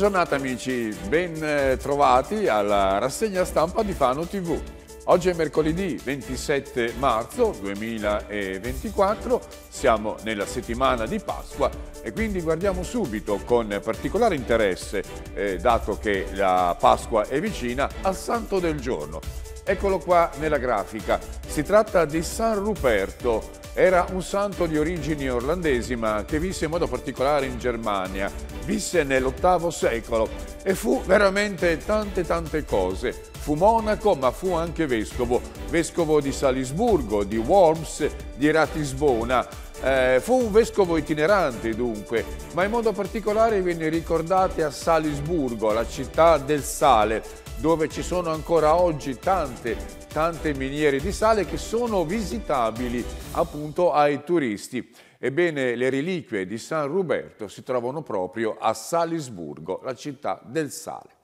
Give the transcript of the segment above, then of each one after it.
giornata amici, ben eh, trovati alla rassegna stampa di Fano TV. Oggi è mercoledì 27 marzo 2024, siamo nella settimana di Pasqua e quindi guardiamo subito con particolare interesse, eh, dato che la Pasqua è vicina, al santo del giorno Eccolo qua nella grafica. Si tratta di San Ruperto. Era un santo di origini orlandesi ma che visse in modo particolare in Germania. Visse nell'VIII secolo e fu veramente tante tante cose. Fu monaco ma fu anche vescovo. Vescovo di Salisburgo, di Worms, di Ratisbona. Eh, fu un vescovo itinerante dunque, ma in modo particolare venne ricordato a Salisburgo, la città del sale, dove ci sono ancora oggi tante, tante miniere di sale che sono visitabili appunto ai turisti. Ebbene, le reliquie di San Ruberto si trovano proprio a Salisburgo, la città del sale.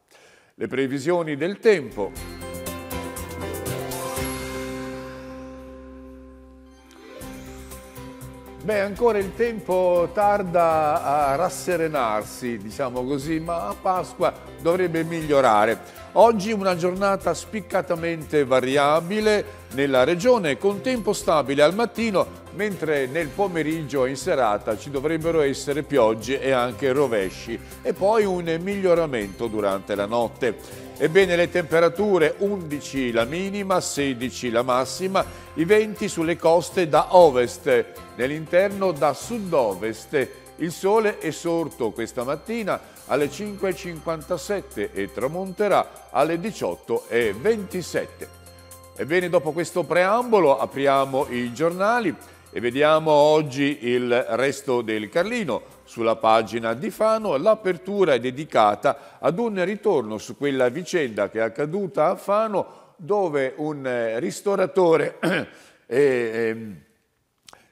Le previsioni del tempo. Beh, ancora il tempo tarda a rasserenarsi, diciamo così, ma a Pasqua dovrebbe migliorare. Oggi una giornata spiccatamente variabile nella regione, con tempo stabile al mattino, mentre nel pomeriggio e in serata ci dovrebbero essere piogge e anche rovesci, e poi un miglioramento durante la notte. Ebbene le temperature 11 la minima, 16 la massima, i venti sulle coste da ovest, nell'interno da sud-ovest. Il sole è sorto questa mattina alle 5.57 e tramonterà alle 18.27. Ebbene dopo questo preambolo apriamo i giornali e vediamo oggi il resto del Carlino. Sulla pagina di Fano l'apertura è dedicata ad un ritorno su quella vicenda che è accaduta a Fano dove un eh, ristoratore è, eh, ehm,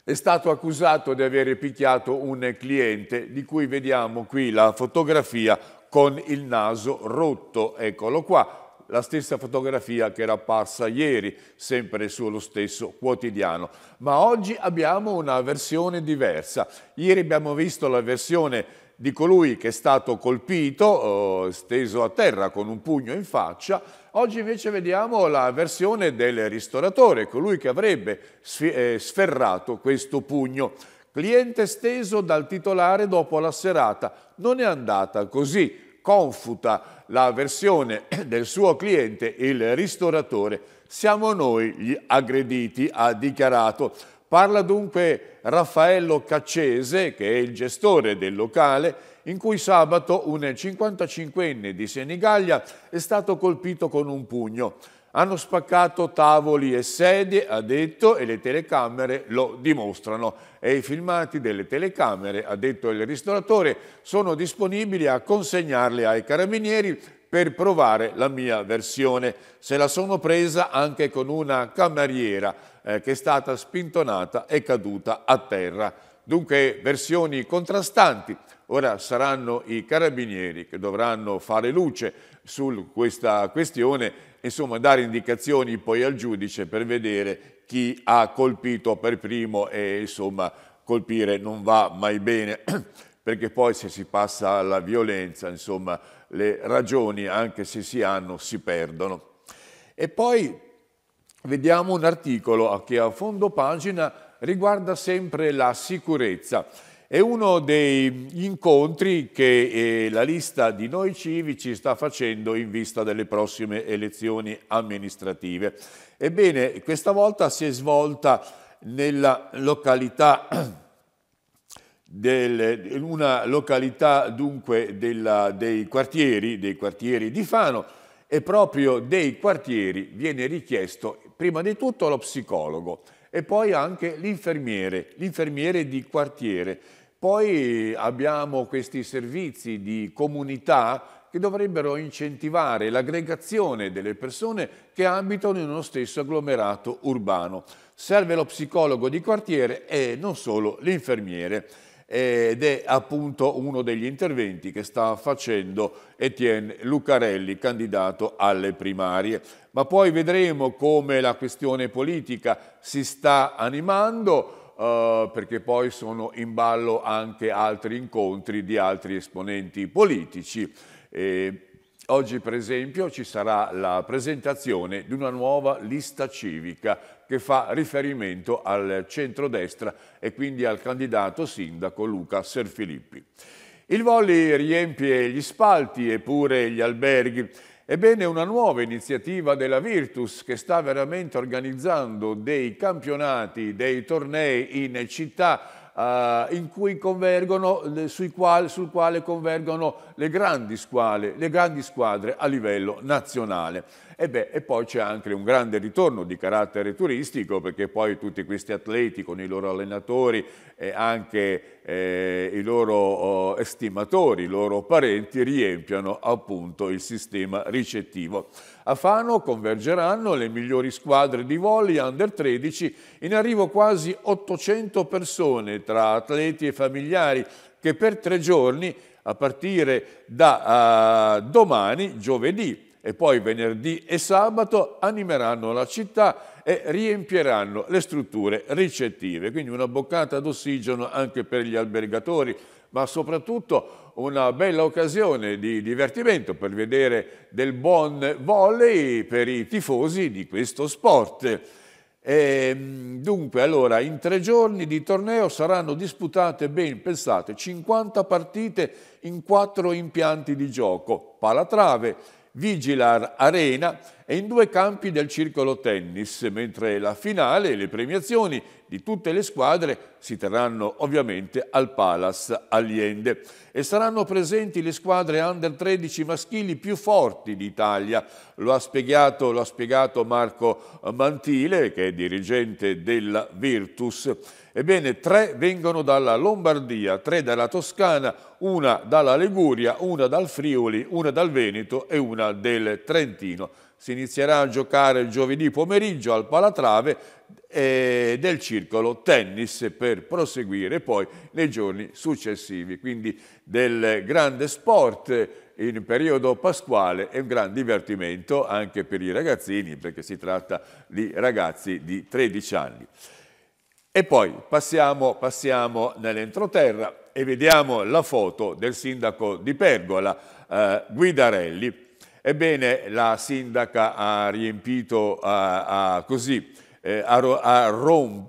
è stato accusato di aver picchiato un cliente di cui vediamo qui la fotografia con il naso rotto, eccolo qua la stessa fotografia che era apparsa ieri, sempre sullo stesso quotidiano. Ma oggi abbiamo una versione diversa. Ieri abbiamo visto la versione di colui che è stato colpito, eh, steso a terra con un pugno in faccia. Oggi invece vediamo la versione del ristoratore, colui che avrebbe eh, sferrato questo pugno. Cliente steso dal titolare dopo la serata. Non è andata così confuta la versione del suo cliente, il ristoratore, siamo noi gli aggrediti, ha dichiarato. Parla dunque Raffaello Caccese, che è il gestore del locale, in cui sabato un 55enne di Senigallia è stato colpito con un pugno. Hanno spaccato tavoli e sedie, ha detto, e le telecamere lo dimostrano. E i filmati delle telecamere, ha detto il ristoratore, sono disponibili a consegnarli ai carabinieri per provare la mia versione. Se la sono presa anche con una cameriera eh, che è stata spintonata e caduta a terra. Dunque versioni contrastanti Ora saranno i carabinieri che dovranno fare luce su questa questione, insomma dare indicazioni poi al giudice per vedere chi ha colpito per primo e insomma colpire non va mai bene perché poi se si passa alla violenza, insomma, le ragioni, anche se si hanno, si perdono. E poi vediamo un articolo che a fondo pagina riguarda sempre la sicurezza è uno degli incontri che eh, la lista di Noi Civici sta facendo in vista delle prossime elezioni amministrative. Ebbene, questa volta si è svolta nella località del, una località dunque della, dei, quartieri, dei quartieri di Fano e proprio dei quartieri viene richiesto prima di tutto lo psicologo e poi anche l'infermiere, l'infermiere di quartiere poi abbiamo questi servizi di comunità che dovrebbero incentivare l'aggregazione delle persone che abitano in uno stesso agglomerato urbano. Serve lo psicologo di quartiere e non solo l'infermiere ed è appunto uno degli interventi che sta facendo Etienne Lucarelli, candidato alle primarie. Ma poi vedremo come la questione politica si sta animando eh, perché poi sono in ballo anche altri incontri di altri esponenti politici. E oggi per esempio ci sarà la presentazione di una nuova lista civica che fa riferimento al centrodestra e quindi al candidato sindaco Luca Serfilippi. Il volley riempie gli spalti e pure gli alberghi Ebbene, una nuova iniziativa della Virtus che sta veramente organizzando dei campionati, dei tornei in città eh, in cui convergono, sui qual, sul quale convergono le grandi, squadre, le grandi squadre a livello nazionale. E, beh, e poi c'è anche un grande ritorno di carattere turistico perché poi tutti questi atleti con i loro allenatori e anche eh, i loro eh, estimatori, i loro parenti riempiano appunto il sistema ricettivo. A Fano convergeranno le migliori squadre di volley under 13, in arrivo quasi 800 persone tra atleti e familiari che per tre giorni a partire da uh, domani, giovedì e poi venerdì e sabato animeranno la città e riempiranno le strutture ricettive. Quindi una boccata d'ossigeno anche per gli albergatori, ma soprattutto una bella occasione di divertimento per vedere del buon volley per i tifosi di questo sport. E, ehm, dunque, allora, in tre giorni di torneo saranno disputate ben, pensate, 50 partite in quattro impianti di gioco, palatrave, Vigilar Arena e in due campi del circolo tennis, mentre la finale e le premiazioni di tutte le squadre si terranno ovviamente al Palace Allende e saranno presenti le squadre under 13 maschili più forti d'Italia. Lo, ha spiegato, lo ha spiegato Marco Mantile, che è dirigente della Virtus. Ebbene, tre vengono dalla Lombardia, tre dalla Toscana, una dalla Liguria, una dal Friuli, una dal Veneto e una del Trentino si inizierà a giocare giovedì pomeriggio al Palatrave eh, del circolo tennis per proseguire poi nei giorni successivi. Quindi del grande sport in periodo pasquale e un gran divertimento anche per i ragazzini perché si tratta di ragazzi di 13 anni. E poi passiamo, passiamo nell'entroterra e vediamo la foto del sindaco di Pergola, eh, Guidarelli, Ebbene, la sindaca ha riempito, ha, ha così, eh, ha, ha, rom,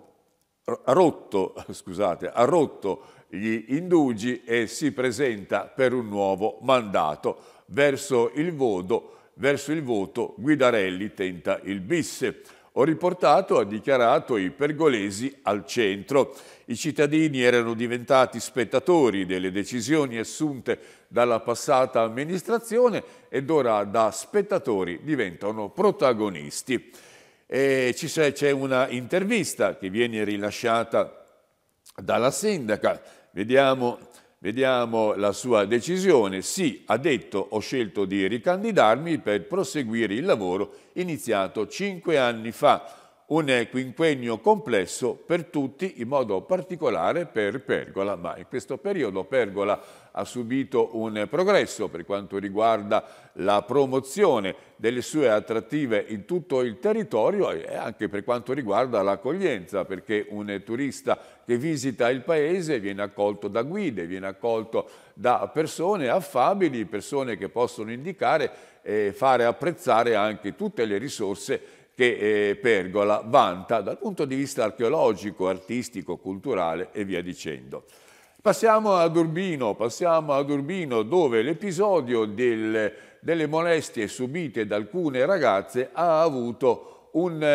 rotto, scusate, ha rotto gli indugi e si presenta per un nuovo mandato. Verso il voto, verso il voto Guidarelli tenta il bis. Ho riportato, ha dichiarato, i pergolesi al centro. I cittadini erano diventati spettatori delle decisioni assunte dalla passata amministrazione ed ora da spettatori diventano protagonisti. C'è una intervista che viene rilasciata dalla sindaca, vediamo, vediamo la sua decisione. Sì, ha detto ho scelto di ricandidarmi per proseguire il lavoro iniziato cinque anni fa un quinquennio complesso per tutti, in modo particolare per Pergola, ma in questo periodo Pergola ha subito un progresso per quanto riguarda la promozione delle sue attrattive in tutto il territorio e anche per quanto riguarda l'accoglienza, perché un turista che visita il paese viene accolto da guide, viene accolto da persone affabili, persone che possono indicare e fare apprezzare anche tutte le risorse che eh, Pergola vanta dal punto di vista archeologico, artistico, culturale e via dicendo. Passiamo ad Urbino, passiamo ad Urbino dove l'episodio del, delle molestie subite da alcune ragazze ha avuto un, eh,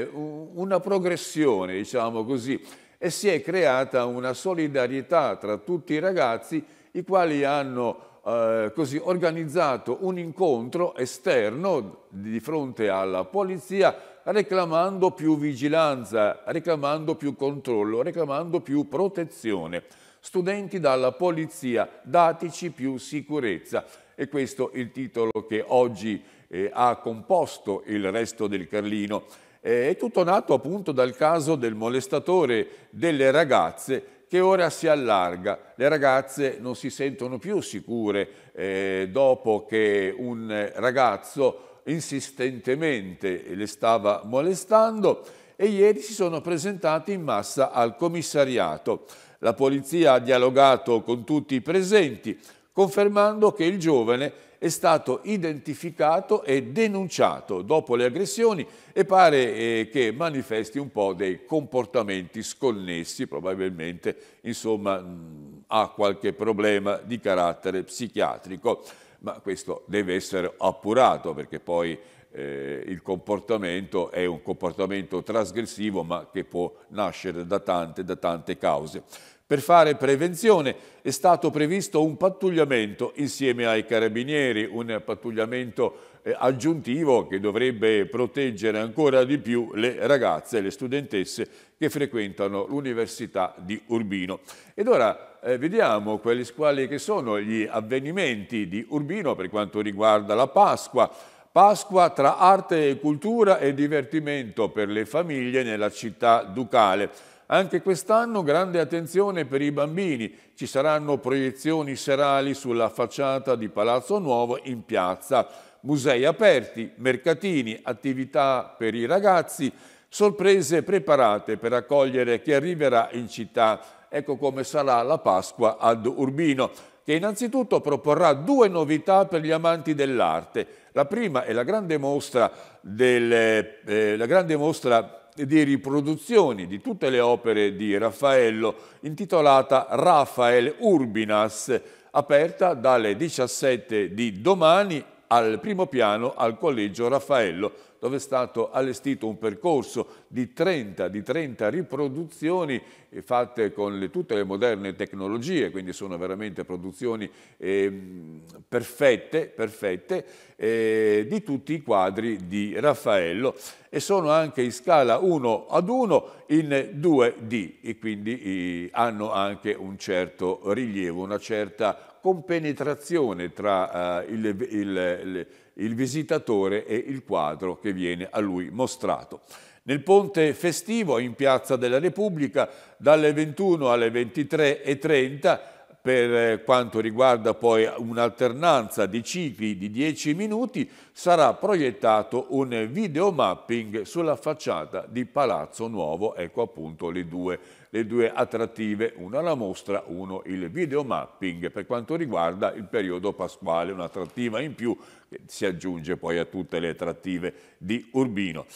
eh una progressione, diciamo così, e si è creata una solidarietà tra tutti i ragazzi i quali hanno eh, così, organizzato un incontro esterno di fronte alla polizia reclamando più vigilanza, reclamando più controllo, reclamando più protezione. Studenti dalla polizia, datici più sicurezza. E questo è il titolo che oggi eh, ha composto il resto del Carlino. Eh, è tutto nato appunto dal caso del molestatore delle ragazze che ora si allarga. Le ragazze non si sentono più sicure eh, dopo che un ragazzo insistentemente le stava molestando e ieri si sono presentate in massa al commissariato. La polizia ha dialogato con tutti i presenti, confermando che il giovane è stato identificato e denunciato dopo le aggressioni e pare eh, che manifesti un po' dei comportamenti sconnessi, probabilmente insomma, mh, mm, ha qualche problema di carattere psichiatrico, ma questo deve essere appurato perché poi eh, il comportamento è un comportamento trasgressivo ma che può nascere da tante, da tante cause. Per fare prevenzione è stato previsto un pattugliamento insieme ai carabinieri, un pattugliamento eh, aggiuntivo che dovrebbe proteggere ancora di più le ragazze, e le studentesse che frequentano l'Università di Urbino. Ed ora eh, vediamo quelli, quali che sono gli avvenimenti di Urbino per quanto riguarda la Pasqua. Pasqua tra arte e cultura e divertimento per le famiglie nella città ducale. Anche quest'anno grande attenzione per i bambini. Ci saranno proiezioni serali sulla facciata di Palazzo Nuovo in piazza. Musei aperti, mercatini, attività per i ragazzi, sorprese preparate per accogliere chi arriverà in città. Ecco come sarà la Pasqua ad Urbino che innanzitutto proporrà due novità per gli amanti dell'arte. La prima è la grande mostra, del, eh, la grande mostra di riproduzioni di tutte le opere di Raffaello intitolata Raffael Urbinas, aperta dalle 17 di domani al primo piano al Collegio Raffaello, dove è stato allestito un percorso di 30, di 30 riproduzioni fatte con le, tutte le moderne tecnologie, quindi sono veramente produzioni eh, perfette, perfette eh, di tutti i quadri di Raffaello e sono anche in scala 1 ad 1 in 2D e quindi eh, hanno anche un certo rilievo, una certa compenetrazione tra eh, il, il, il visitatore e il quadro che viene a lui mostrato. Nel ponte festivo in Piazza della Repubblica dalle 21 alle 23.30 per eh, quanto riguarda poi un'alternanza di cicli di 10 minuti, sarà proiettato un videomapping sulla facciata di Palazzo Nuovo, ecco appunto le due le due attrattive, una la mostra, uno il videomapping per quanto riguarda il periodo pasquale, un'attrattiva in più che si aggiunge poi a tutte le attrattive di Urbino.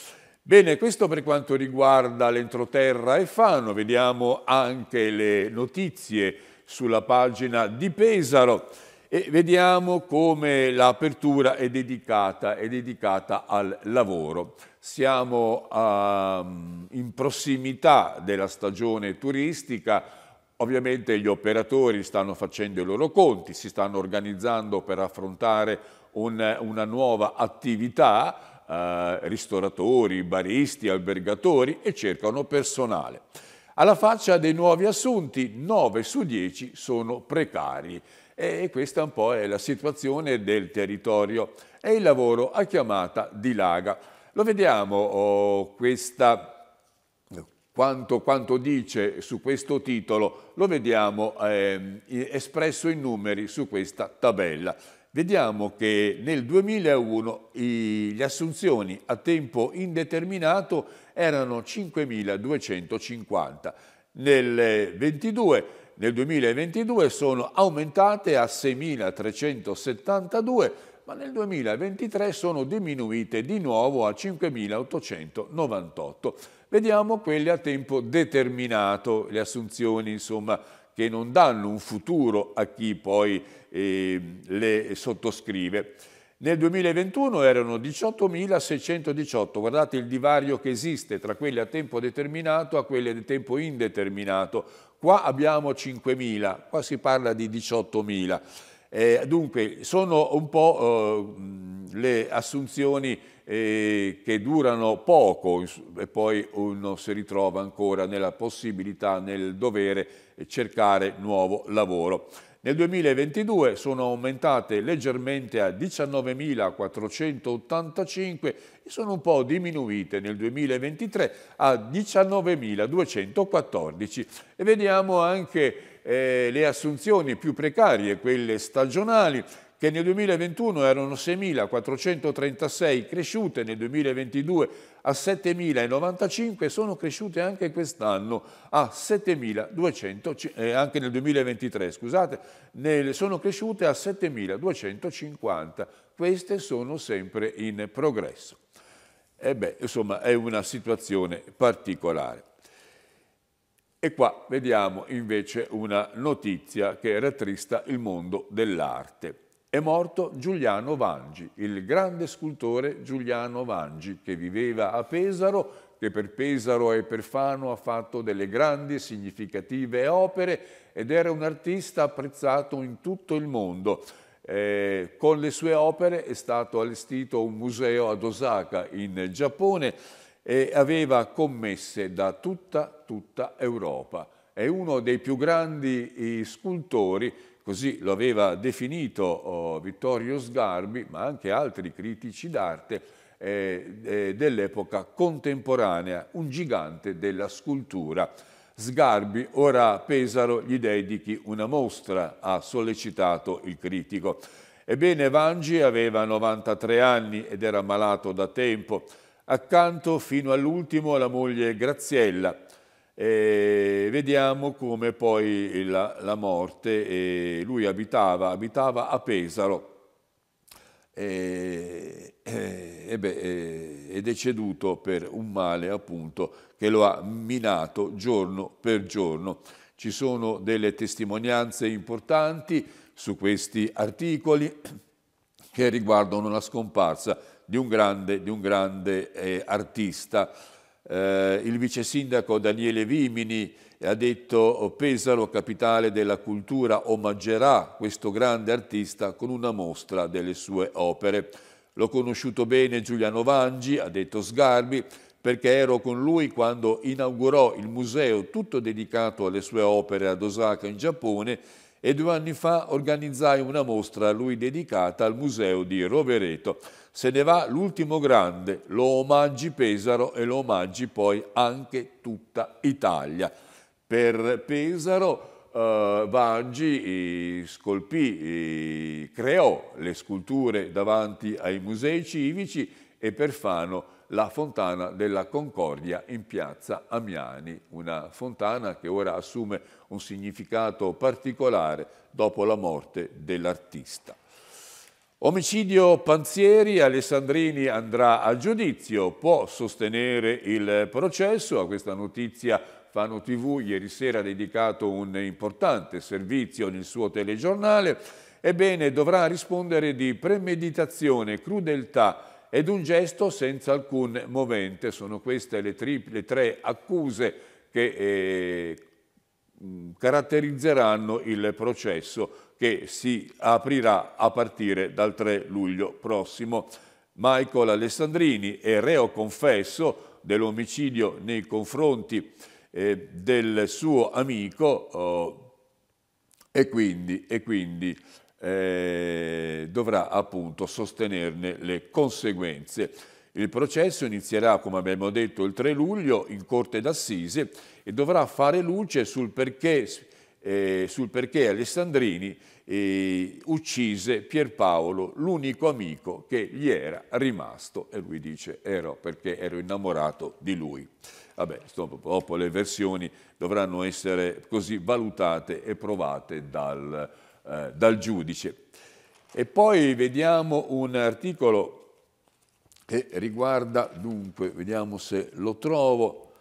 Bene, questo per quanto riguarda l'entroterra e Fano, vediamo anche le notizie sulla pagina di Pesaro e vediamo come l'apertura è dedicata, è dedicata al lavoro. Siamo um, in prossimità della stagione turistica, ovviamente gli operatori stanno facendo i loro conti, si stanno organizzando per affrontare un, una nuova attività, eh, ristoratori, baristi, albergatori e cercano personale. Alla faccia dei nuovi assunti, 9 su 10 sono precari e questa un po' è la situazione del territorio e il lavoro a chiamata di Laga. Lo vediamo oh, questa, quanto, quanto, dice su questo titolo, lo vediamo eh, espresso in numeri su questa tabella. Vediamo che nel 2001 i, le assunzioni a tempo indeterminato erano 5.250, nel 22 nel 2022 sono aumentate a 6.372, ma nel 2023 sono diminuite di nuovo a 5.898. Vediamo quelle a tempo determinato, le assunzioni insomma, che non danno un futuro a chi poi eh, le sottoscrive. Nel 2021 erano 18.618, guardate il divario che esiste tra quelli a tempo determinato a quelli a tempo indeterminato. Qua abbiamo 5.000, qua si parla di 18.000. Eh, dunque, sono un po' eh, le assunzioni eh, che durano poco e poi uno si ritrova ancora nella possibilità, nel dovere eh, cercare nuovo lavoro. Nel 2022 sono aumentate leggermente a 19.485 e sono un po' diminuite nel 2023 a 19.214. E vediamo anche eh, le assunzioni più precarie, quelle stagionali, che nel 2021 erano 6.436 cresciute, nel 2022 a 7.095 sono cresciute anche quest'anno a 7.200, eh, anche nel 2023 scusate, nel, sono cresciute a 7.250, queste sono sempre in progresso. E beh, insomma è una situazione particolare. E qua vediamo invece una notizia che rattrista il mondo dell'arte è morto Giuliano Vangi, il grande scultore Giuliano Vangi, che viveva a Pesaro, che per Pesaro e per Fano ha fatto delle grandi e significative opere ed era un artista apprezzato in tutto il mondo. Eh, con le sue opere è stato allestito un museo ad Osaka in Giappone e aveva commesse da tutta, tutta Europa. È uno dei più grandi eh, scultori così lo aveva definito oh, Vittorio Sgarbi, ma anche altri critici d'arte eh, eh, dell'epoca contemporanea, un gigante della scultura. Sgarbi ora a Pesaro gli dedichi una mostra, ha sollecitato il critico. Ebbene, Vangi aveva 93 anni ed era malato da tempo. Accanto fino all'ultimo la moglie Graziella, e vediamo come poi la, la morte, lui abitava, abitava, a Pesaro e, e beh, è deceduto per un male appunto che lo ha minato giorno per giorno. Ci sono delle testimonianze importanti su questi articoli che riguardano la scomparsa di un grande, di un grande eh, artista eh, il vice sindaco Daniele Vimini ha detto oh, Pesaro, capitale della cultura, omaggerà questo grande artista con una mostra delle sue opere. L'ho conosciuto bene Giuliano Vangi, ha detto Sgarbi, perché ero con lui quando inaugurò il museo tutto dedicato alle sue opere ad Osaka in Giappone e due anni fa organizzai una mostra a lui dedicata al museo di Rovereto. Se ne va l'ultimo grande, lo omaggi Pesaro e lo omaggi poi anche tutta Italia. Per Pesaro eh, Vangi scolpì, creò le sculture davanti ai musei civici e per Fano la fontana della Concordia in piazza Amiani, una fontana che ora assume un significato particolare dopo la morte dell'artista. Omicidio Panzieri, Alessandrini andrà a giudizio, può sostenere il processo, a questa notizia Fano TV ieri sera ha dedicato un importante servizio nel suo telegiornale, ebbene dovrà rispondere di premeditazione, crudeltà, ed un gesto senza alcun movente. Sono queste le, le tre accuse che eh, mm, caratterizzeranno il processo che si aprirà a partire dal 3 luglio prossimo. Michael Alessandrini è reo confesso dell'omicidio nei confronti eh, del suo amico oh, e quindi, e quindi eh, dovrà appunto sostenerne le conseguenze. Il processo inizierà, come abbiamo detto, il 3 luglio in Corte d'Assise e dovrà fare luce sul perché, eh, sul perché Alessandrini eh, uccise Pierpaolo, l'unico amico che gli era rimasto. E lui dice, ero perché ero innamorato di lui. Vabbè, dopo le versioni dovranno essere così valutate e provate dal eh, dal giudice. E poi vediamo un articolo che riguarda, dunque, vediamo se lo trovo,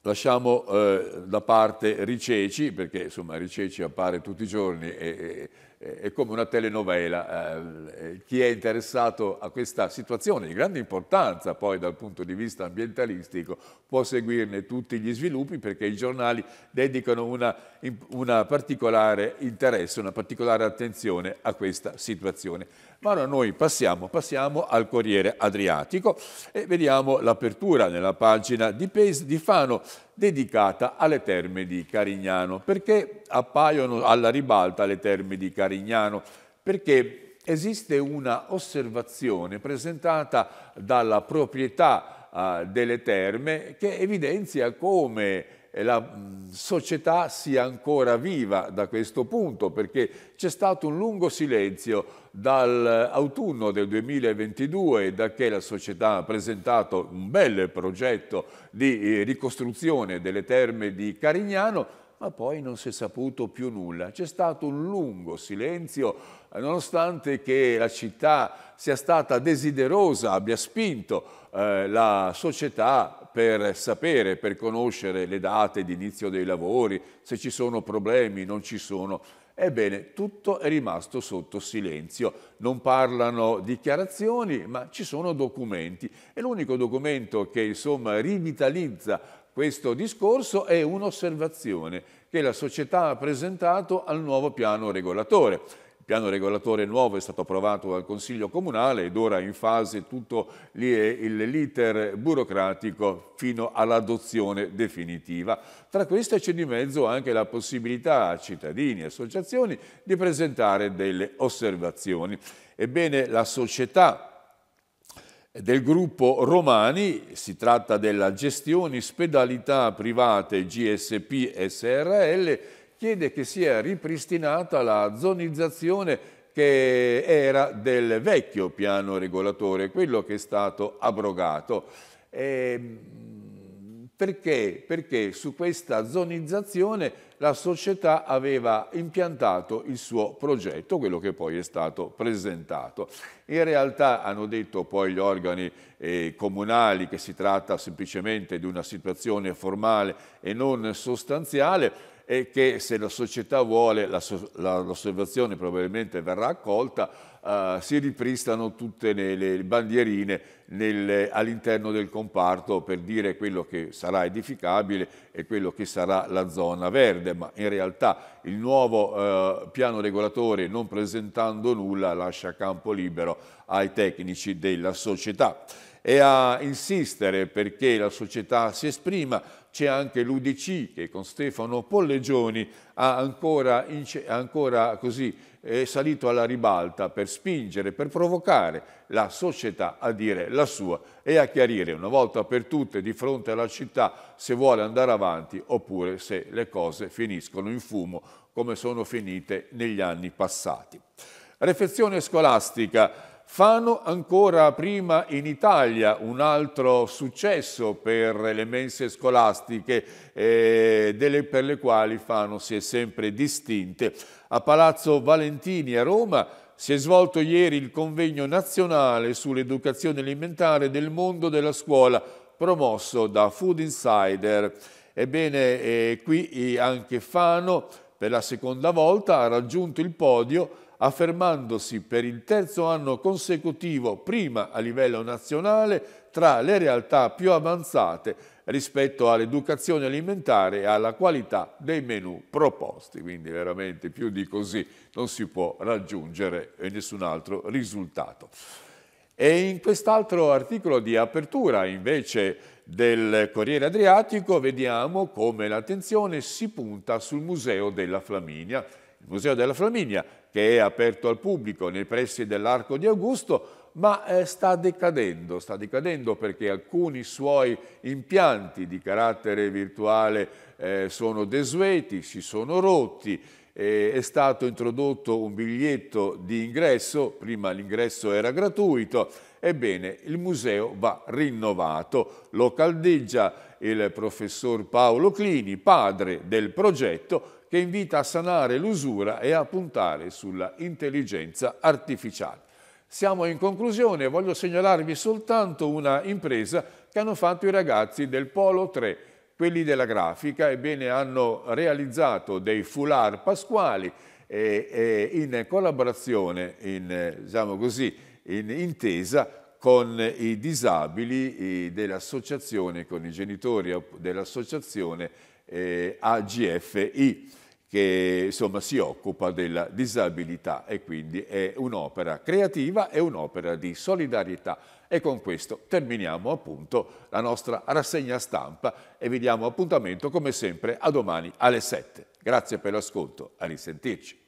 lasciamo eh, da parte Riceci, perché insomma Riceci appare tutti i giorni e, e è come una telenovela. Eh, eh, chi è interessato a questa situazione di grande importanza poi dal punto di vista ambientalistico può seguirne tutti gli sviluppi perché i giornali dedicano una, una particolare interesse, una particolare attenzione a questa situazione. Ma ora noi passiamo, passiamo al Corriere Adriatico e vediamo l'apertura nella pagina di, Pes, di Fano dedicata alle terme di Carignano. Perché appaiono alla ribalta le terme di Carignano? Perché esiste una osservazione presentata dalla proprietà ah, delle terme che evidenzia come la mm, società sia ancora viva da questo punto, perché c'è stato un lungo silenzio dall'autunno eh, del 2022, da che la società ha presentato un bel progetto di eh, ricostruzione delle terme di Carignano, ma poi non si è saputo più nulla. C'è stato un lungo silenzio, eh, nonostante che la città sia stata desiderosa, abbia spinto eh, la società per sapere, per conoscere le date di inizio dei lavori, se ci sono problemi, non ci sono. Ebbene, tutto è rimasto sotto silenzio. Non parlano dichiarazioni, ma ci sono documenti. E l'unico documento che insomma rivitalizza questo discorso è un'osservazione che la società ha presentato al nuovo piano regolatore piano regolatore nuovo è stato approvato dal Consiglio Comunale ed ora è in fase tutto l'iter burocratico fino all'adozione definitiva. Tra queste c'è di mezzo anche la possibilità a cittadini e associazioni di presentare delle osservazioni. Ebbene, la società del gruppo Romani, si tratta della gestione Spedalità Private GSP SRL, chiede che sia ripristinata la zonizzazione che era del vecchio piano regolatore, quello che è stato abrogato. E ehm, perché? Perché su questa zonizzazione la società aveva impiantato il suo progetto, quello che poi è stato presentato. In realtà hanno detto poi gli organi eh, comunali che si tratta semplicemente di una situazione formale e non sostanziale, e che se la società vuole, la la, l'osservazione probabilmente verrà accolta, eh, si ripristano tutte le, le bandierine nel, all'interno del comparto per dire quello che sarà edificabile e quello che sarà la zona verde, ma in realtà il nuovo eh, piano regolatore non presentando nulla lascia campo libero ai tecnici della società e a insistere perché la società si esprima, c'è anche l'Udc che con Stefano Pollegioni ha ancora, ancora così, è eh, salito alla ribalta per spingere, per provocare la società a dire la sua e a chiarire una volta per tutte di fronte alla città se vuole andare avanti oppure se le cose finiscono in fumo come sono finite negli anni passati. Refezione scolastica. Fano ancora prima in Italia, un altro successo per le mense scolastiche eh, delle, per le quali Fano si è sempre distinte. A Palazzo Valentini a Roma si è svolto ieri il convegno nazionale sull'educazione alimentare del mondo della scuola promosso da Food Insider. Ebbene, eh, qui eh, anche Fano per la seconda volta ha raggiunto il podio affermandosi per il terzo anno consecutivo prima a livello nazionale tra le realtà più avanzate rispetto all'educazione alimentare e alla qualità dei menu proposti. Quindi veramente più di così non si può raggiungere eh, nessun altro risultato. E in quest'altro articolo di apertura invece del Corriere Adriatico vediamo come l'attenzione si punta sul Museo della Flaminia. Il Museo della Flaminia che è aperto al pubblico nei pressi dell'Arco di Augusto, ma eh, sta decadendo, sta decadendo perché alcuni suoi impianti di carattere virtuale eh, sono desueti, si sono rotti, eh, è stato introdotto un biglietto di ingresso, prima l'ingresso era gratuito, ebbene il museo va rinnovato, lo caldeggia il professor Paolo Clini, padre del progetto, che invita a sanare l'usura e a puntare sulla intelligenza artificiale. Siamo in conclusione, voglio segnalarvi soltanto una impresa che hanno fatto i ragazzi del Polo 3, quelli della grafica, ebbene hanno realizzato dei foulard pasquali e, e in collaborazione, in, diciamo così, in intesa con i disabili dell'associazione, con i genitori dell'associazione eh, AGFI che insomma, si occupa della disabilità e quindi è un'opera creativa e un'opera di solidarietà. E con questo terminiamo appunto la nostra rassegna stampa e vi diamo appuntamento come sempre a domani alle 7. Grazie per l'ascolto, a risentirci.